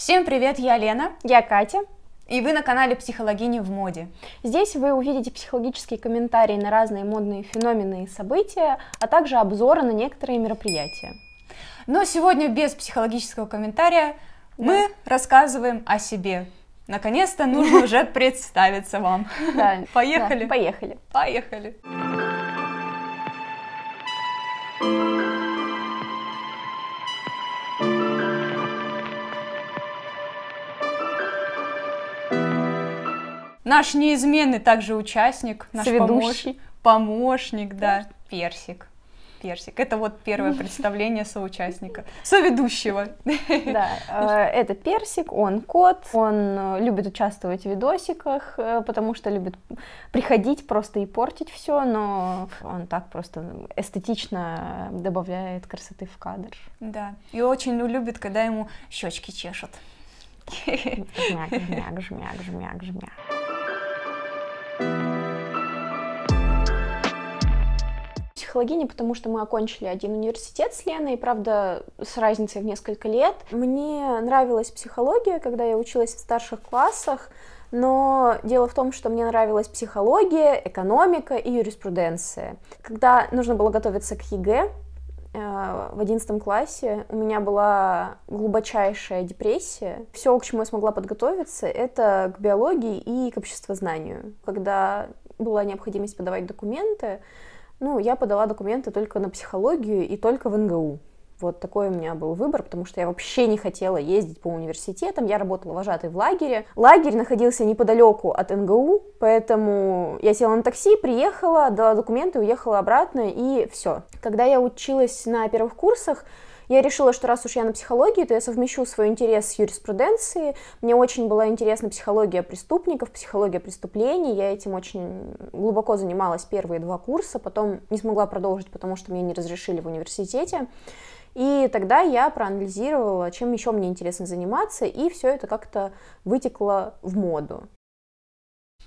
Всем привет, я Лена. Я Катя. И вы на канале «Психологини в моде». Здесь вы увидите психологические комментарии на разные модные феномены и события, а также обзоры на некоторые мероприятия. Но сегодня без психологического комментария да. мы рассказываем о себе. Наконец-то нужно уже представиться вам. поехали. Поехали. Поехали. Наш неизменный также участник, наш помощник помощник, да, Персик. Персик. Это вот первое представление соучастника, соведущего. Да, э, это Персик, он кот, он э, любит участвовать в видосиках, э, потому что любит приходить просто и портить все, но он так просто эстетично добавляет красоты в кадр. Да, и очень любит, когда ему щечки чешут. Жмяк, жмяк, жмяк, жмяк, жмяк психологини, потому что мы окончили один университет с Леной, правда, с разницей в несколько лет. Мне нравилась психология, когда я училась в старших классах, но дело в том, что мне нравилась психология, экономика и юриспруденция. Когда нужно было готовиться к ЕГЭ, Э, в одиннадцатом классе у меня была глубочайшая депрессия. Все, к чему я смогла подготовиться, это к биологии и к обществознанию. Когда была необходимость подавать документы, ну, я подала документы только на психологию и только в НГУ. Вот такой у меня был выбор, потому что я вообще не хотела ездить по университетам. Я работала вожатой в лагере. Лагерь находился неподалеку от НГУ, поэтому я села на такси, приехала, дала документы, уехала обратно и все. Когда я училась на первых курсах, я решила, что раз уж я на психологии, то я совмещу свой интерес с юриспруденцией. Мне очень была интересна психология преступников, психология преступлений. Я этим очень глубоко занималась первые два курса, потом не смогла продолжить, потому что мне не разрешили в университете. И тогда я проанализировала, чем еще мне интересно заниматься, и все это как-то вытекло в моду.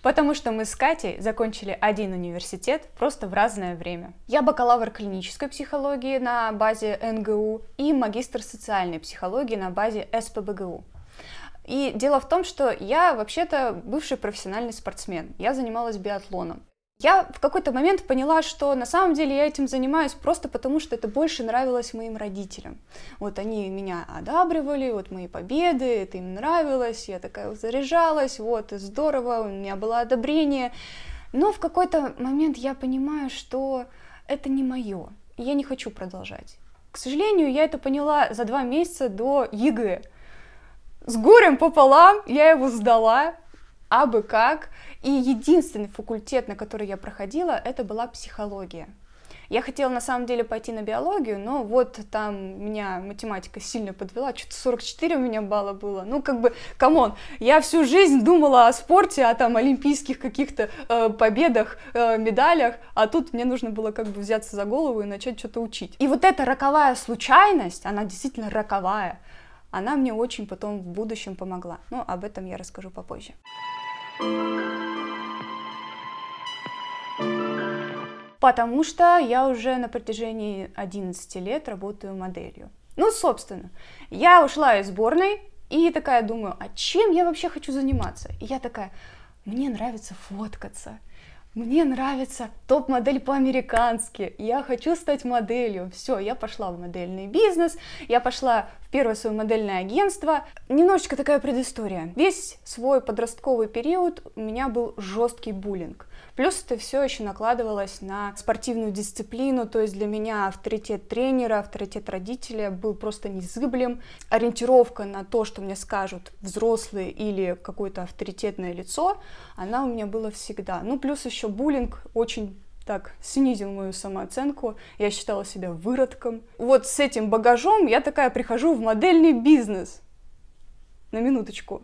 Потому что мы с Катей закончили один университет просто в разное время. Я бакалавр клинической психологии на базе НГУ и магистр социальной психологии на базе СПБГУ. И дело в том, что я вообще-то бывший профессиональный спортсмен. Я занималась биатлоном я в какой-то момент поняла, что на самом деле я этим занимаюсь просто потому, что это больше нравилось моим родителям. Вот они меня одабривали, вот мои победы, это им нравилось, я такая заряжалась, вот, здорово, у меня было одобрение. Но в какой-то момент я понимаю, что это не мое, я не хочу продолжать. К сожалению, я это поняла за два месяца до ЕГЭ. С горем пополам я его сдала, абы как. И единственный факультет, на который я проходила, это была психология. Я хотела на самом деле пойти на биологию, но вот там меня математика сильно подвела, что-то 44 у меня балла было. Ну, как бы, камон, я всю жизнь думала о спорте, о там олимпийских каких-то э, победах, э, медалях, а тут мне нужно было как бы взяться за голову и начать что-то учить. И вот эта роковая случайность, она действительно роковая, она мне очень потом в будущем помогла. Но ну, об этом я расскажу попозже. Потому что я уже на протяжении 11 лет работаю моделью. Ну, собственно, я ушла из сборной и такая думаю, а чем я вообще хочу заниматься? И я такая, мне нравится фоткаться. Мне нравится топ-модель по-американски, я хочу стать моделью. Все, я пошла в модельный бизнес, я пошла в первое свое модельное агентство. Немножечко такая предыстория. Весь свой подростковый период у меня был жесткий буллинг. Плюс это все еще накладывалось на спортивную дисциплину, то есть для меня авторитет тренера, авторитет родителя был просто незыблем. Ориентировка на то, что мне скажут взрослые или какое-то авторитетное лицо, она у меня была всегда. Ну, плюс еще буллинг очень так снизил мою самооценку, я считала себя выродком. Вот с этим багажом я такая прихожу в модельный бизнес. На минуточку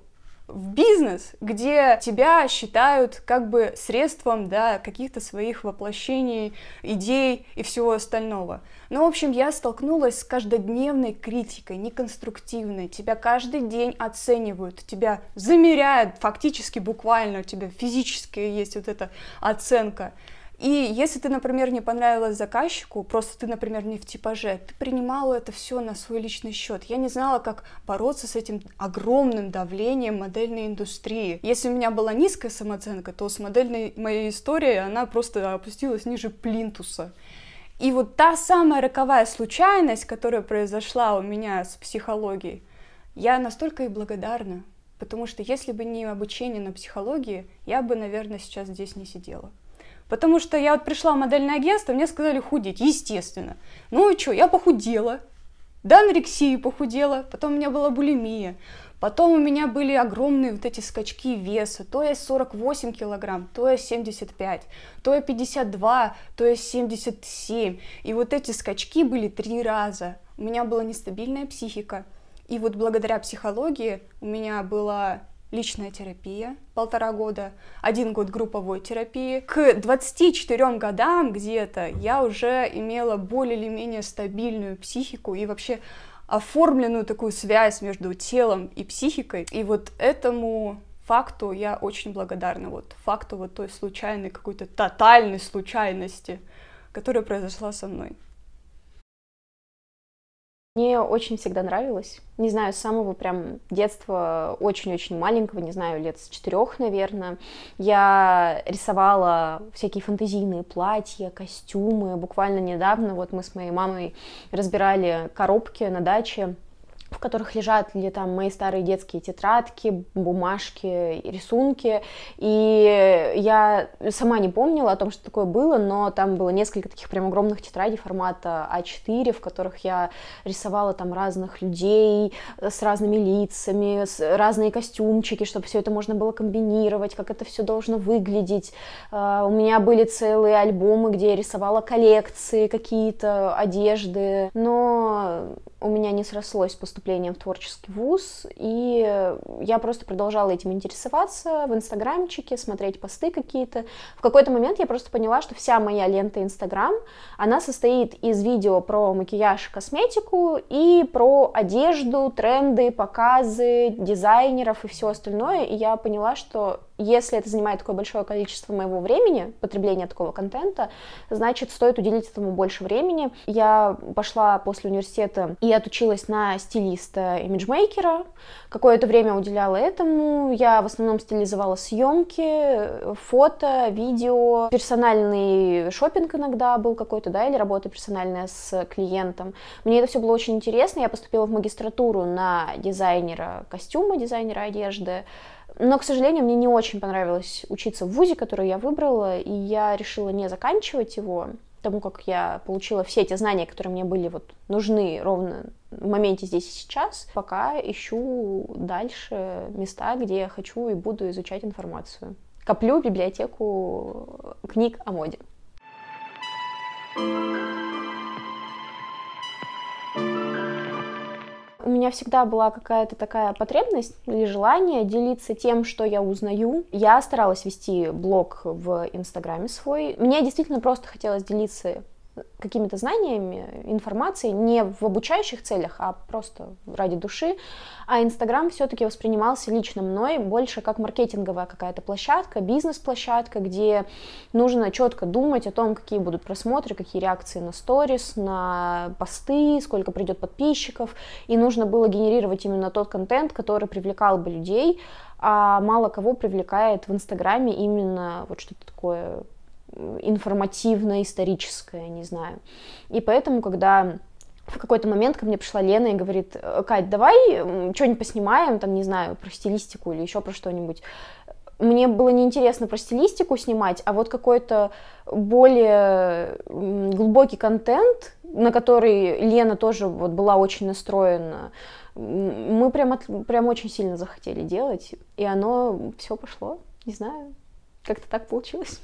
в бизнес, где тебя считают как бы средством да, каких-то своих воплощений, идей и всего остального. Ну, в общем, я столкнулась с каждодневной критикой, неконструктивной. Тебя каждый день оценивают, тебя замеряют фактически буквально, у тебя физически есть вот эта оценка. И если ты, например, не понравилась заказчику, просто ты, например, не в типаже, ты принимала это все на свой личный счет. Я не знала, как бороться с этим огромным давлением модельной индустрии. Если у меня была низкая самооценка, то с модельной моей историей она просто опустилась ниже плинтуса. И вот та самая роковая случайность, которая произошла у меня с психологией, я настолько и благодарна, потому что если бы не обучение на психологии, я бы, наверное, сейчас здесь не сидела. Потому что я вот пришла в модельное агентство, мне сказали худеть, естественно. Ну и что, я похудела. До анорексии похудела, потом у меня была булимия. Потом у меня были огромные вот эти скачки веса. То я 48 килограмм, то я 75, то я 52, то я 77. И вот эти скачки были три раза. У меня была нестабильная психика. И вот благодаря психологии у меня была личная терапия полтора года, один год групповой терапии. К 24 годам где-то я уже имела более или менее стабильную психику и вообще оформленную такую связь между телом и психикой. И вот этому факту я очень благодарна, вот факту вот той случайной какой-то тотальной случайности, которая произошла со мной. Мне очень всегда нравилось. Не знаю, с самого прям детства, очень-очень маленького, не знаю, лет с четырех, наверное, я рисовала всякие фантазийные платья, костюмы. Буквально недавно вот мы с моей мамой разбирали коробки на даче, в которых лежат ли там мои старые детские тетрадки, бумажки, рисунки. И я сама не помнила о том, что такое было, но там было несколько таких прям огромных тетрадей формата А4, в которых я рисовала там разных людей с разными лицами, с разные костюмчики, чтобы все это можно было комбинировать, как это все должно выглядеть. А, у меня были целые альбомы, где я рисовала коллекции, какие-то одежды, но у меня не срослось поступление поступлением в творческий вуз, и я просто продолжала этим интересоваться в инстаграмчике, смотреть посты какие-то. В какой-то момент я просто поняла, что вся моя лента инстаграм, она состоит из видео про макияж, и косметику и про одежду, тренды, показы дизайнеров и все остальное, и я поняла, что если это занимает такое большое количество моего времени, потребление такого контента, значит, стоит уделить этому больше времени. Я пошла после университета и отучилась на стилиста имиджмейкера. Какое-то время уделяла этому. Я в основном стилизовала съемки, фото, видео, персональный шопинг иногда был какой-то, да, или работа персональная с клиентом. Мне это все было очень интересно. Я поступила в магистратуру на дизайнера костюма, дизайнера одежды но, к сожалению, мне не очень понравилось учиться в ВУЗе, который я выбрала, и я решила не заканчивать его, тому как я получила все эти знания, которые мне были вот нужны ровно в моменте здесь и сейчас, пока ищу дальше места, где я хочу и буду изучать информацию. Коплю библиотеку книг о моде. thank you у меня всегда была какая-то такая потребность или желание делиться тем, что я узнаю. Я старалась вести блог в Инстаграме свой. Мне действительно просто хотелось делиться какими-то знаниями, информацией, не в обучающих целях, а просто ради души. А Инстаграм все-таки воспринимался лично мной больше как маркетинговая какая-то площадка, бизнес-площадка, где нужно четко думать о том, какие будут просмотры, какие реакции на сторис, на посты, сколько придет подписчиков. И нужно было генерировать именно тот контент, который привлекал бы людей, а мало кого привлекает в Инстаграме именно вот что-то такое информативно-историческое, не знаю. И поэтому, когда в какой-то момент ко мне пришла Лена и говорит, «Э, Кать, давай что-нибудь поснимаем, там, не знаю, про стилистику или еще про что-нибудь. Мне было неинтересно про стилистику снимать, а вот какой-то более глубокий контент, на который Лена тоже вот была очень настроена, мы прям, от, прям очень сильно захотели делать, и оно все пошло, не знаю, как-то так получилось.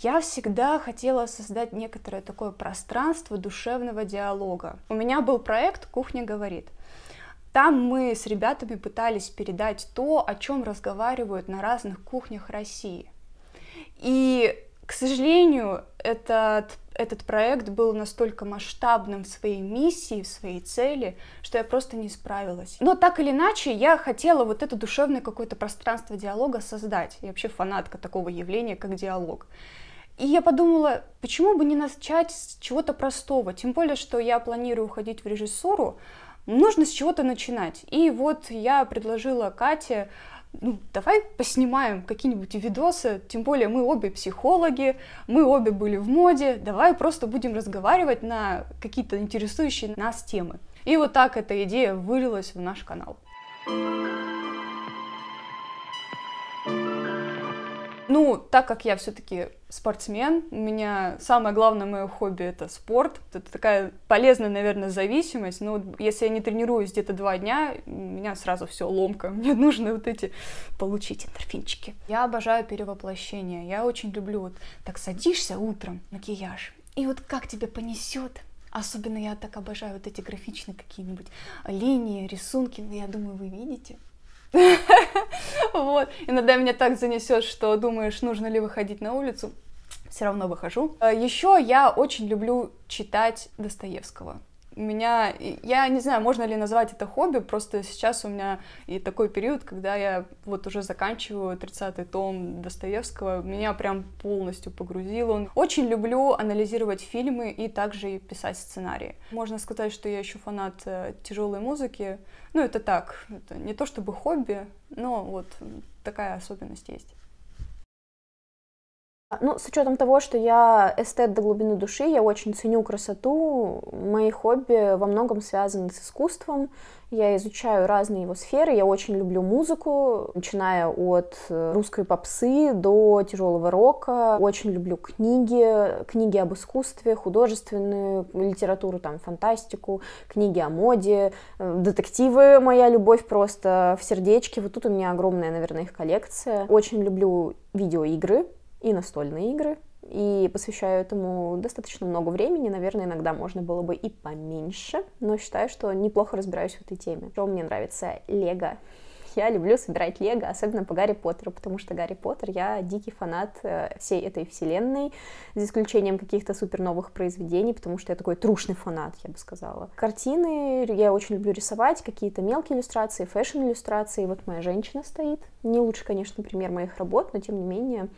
Я всегда хотела создать некоторое такое пространство душевного диалога. У меня был проект «Кухня говорит». Там мы с ребятами пытались передать то, о чем разговаривают на разных кухнях России. И, к сожалению, этот, этот проект был настолько масштабным в своей миссии, в своей цели, что я просто не справилась. Но так или иначе, я хотела вот это душевное какое-то пространство диалога создать. Я вообще фанатка такого явления, как диалог. И я подумала, почему бы не начать с чего-то простого, тем более, что я планирую уходить в режиссуру, нужно с чего-то начинать. И вот я предложила Кате, ну, давай поснимаем какие-нибудь видосы, тем более мы обе психологи, мы обе были в моде, давай просто будем разговаривать на какие-то интересующие нас темы. И вот так эта идея вылилась в наш канал. thank you Ну, так как я все-таки спортсмен, у меня самое главное мое хобби это спорт. Это такая полезная, наверное, зависимость. Но ну, если я не тренируюсь где-то два дня, у меня сразу все ломка. Мне нужно вот эти получить эндорфинчики. Я обожаю перевоплощение. Я очень люблю вот так садишься утром, макияж, и вот как тебя понесет. Особенно я так обожаю вот эти графичные какие-нибудь линии, рисунки. Ну, я думаю, вы видите. Вот. Иногда меня так занесет, что думаешь, нужно ли выходить на улицу. Все равно выхожу. Э, Еще я очень люблю читать Достоевского у меня, я не знаю, можно ли назвать это хобби, просто сейчас у меня и такой период, когда я вот уже заканчиваю 30-й том Достоевского, меня прям полностью погрузил он. Очень люблю анализировать фильмы и также писать сценарии. Можно сказать, что я еще фанат э, тяжелой музыки, ну это так, это не то чтобы хобби, но вот такая особенность есть. А, ну, с учетом того, что я эстет до глубины души, я очень ценю красоту. Мои хобби во многом связаны с искусством. Я изучаю разные его сферы. Я очень люблю музыку, начиная от э, русской попсы до тяжелого рока. Очень люблю книги, книги об искусстве, художественную литературу, там, фантастику, книги о моде, э, детективы. Моя любовь просто в сердечке. Вот тут у меня огромная, наверное, их коллекция. Очень люблю видеоигры, и настольные игры, и посвящаю этому достаточно много времени, наверное, иногда можно было бы и поменьше, но считаю, что неплохо разбираюсь в этой теме. Что мне нравится лего, я люблю собирать лего, особенно по Гарри Поттеру, потому что Гарри Поттер, я дикий фанат э, всей этой вселенной, за исключением каких-то супер новых произведений, потому что я такой трушный фанат, я бы сказала. Картины я очень люблю рисовать, какие-то мелкие иллюстрации, фэшн-иллюстрации. Вот моя женщина стоит. Не лучше, конечно, пример моих работ, но тем не менее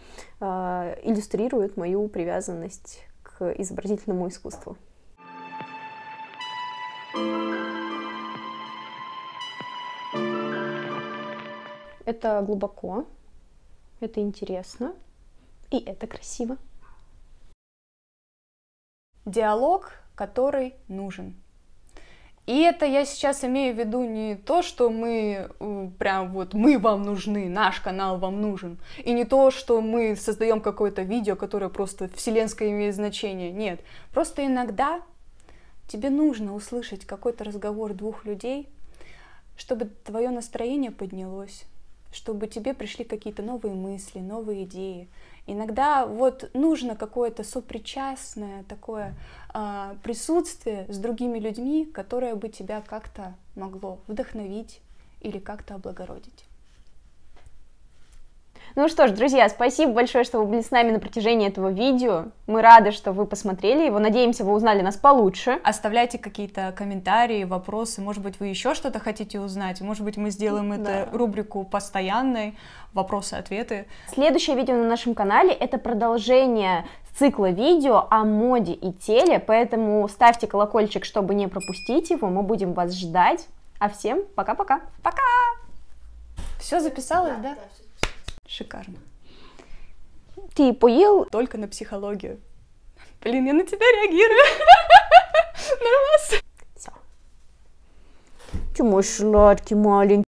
э, иллюстрирует мою привязанность к изобразительному искусству. thank you Это глубоко, это интересно и это красиво. Диалог, который нужен. И это я сейчас имею в виду не то, что мы э, прям вот мы вам нужны, наш канал вам нужен, и не то, что мы создаем какое-то видео, которое просто вселенское имеет значение. Нет, просто иногда тебе нужно услышать какой-то разговор двух людей, чтобы твое настроение поднялось, чтобы тебе пришли какие-то новые мысли, новые идеи. Иногда вот нужно какое-то сопричастное такое э, присутствие с другими людьми, которое бы тебя как-то могло вдохновить или как-то облагородить. Ну что ж, друзья, спасибо большое, что вы были с нами на протяжении этого видео. Мы рады, что вы посмотрели его. Надеемся, вы узнали нас получше. Оставляйте какие-то комментарии, вопросы. Может быть, вы еще что-то хотите узнать. Может быть, мы сделаем да. эту рубрику постоянной. Вопросы-ответы. Следующее видео на нашем канале это продолжение цикла видео о моде и теле. Поэтому ставьте колокольчик, чтобы не пропустить его. Мы будем вас ждать. А всем пока-пока. Пока! Все записалось, да? да? Шикарно. Ты поел? Только на психологию. Блин, я на тебя реагирую. Нормас. Все. Ты мой сладкий маленький.